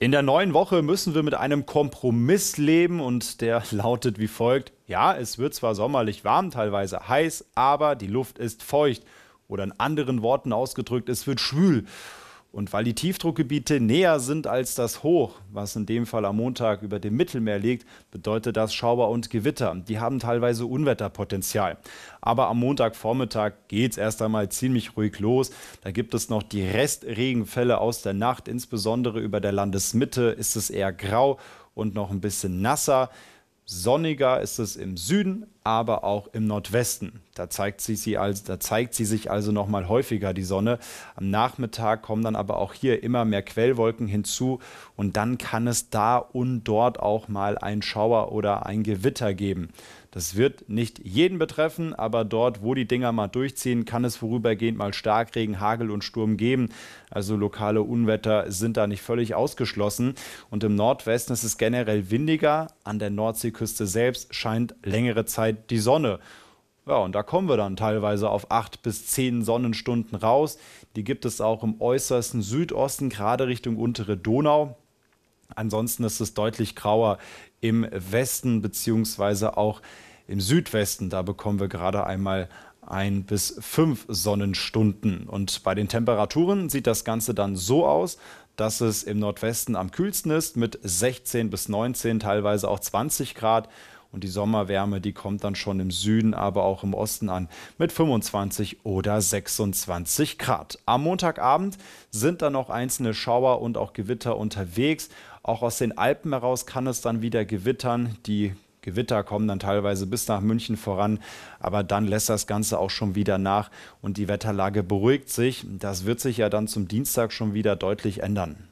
In der neuen Woche müssen wir mit einem Kompromiss leben und der lautet wie folgt. Ja, es wird zwar sommerlich warm, teilweise heiß, aber die Luft ist feucht. Oder in anderen Worten ausgedrückt, es wird schwül. Und weil die Tiefdruckgebiete näher sind als das Hoch, was in dem Fall am Montag über dem Mittelmeer liegt, bedeutet das Schauer und Gewitter. Die haben teilweise Unwetterpotenzial. Aber am Montagvormittag geht es erst einmal ziemlich ruhig los. Da gibt es noch die Restregenfälle aus der Nacht. Insbesondere über der Landesmitte ist es eher grau und noch ein bisschen nasser. Sonniger ist es im Süden, aber auch im Nordwesten. Da zeigt sie, sie, also, da zeigt sie sich also nochmal häufiger, die Sonne. Am Nachmittag kommen dann aber auch hier immer mehr Quellwolken hinzu und dann kann es da und dort auch mal ein Schauer oder ein Gewitter geben. Das wird nicht jeden betreffen, aber dort, wo die Dinger mal durchziehen, kann es vorübergehend mal Starkregen, Hagel und Sturm geben. Also lokale Unwetter sind da nicht völlig ausgeschlossen. Und im Nordwesten ist es generell windiger. An der Nordseeküste selbst scheint längere Zeit die Sonne. Ja, und da kommen wir dann teilweise auf 8 bis 10 Sonnenstunden raus. Die gibt es auch im äußersten Südosten, gerade Richtung untere Donau. Ansonsten ist es deutlich grauer im Westen beziehungsweise auch im Südwesten. Da bekommen wir gerade einmal ein bis fünf Sonnenstunden. Und bei den Temperaturen sieht das Ganze dann so aus, dass es im Nordwesten am kühlsten ist mit 16 bis 19, teilweise auch 20 Grad und die Sommerwärme, die kommt dann schon im Süden, aber auch im Osten an mit 25 oder 26 Grad. Am Montagabend sind dann noch einzelne Schauer und auch Gewitter unterwegs. Auch aus den Alpen heraus kann es dann wieder gewittern. Die Gewitter kommen dann teilweise bis nach München voran, aber dann lässt das Ganze auch schon wieder nach und die Wetterlage beruhigt sich. Das wird sich ja dann zum Dienstag schon wieder deutlich ändern.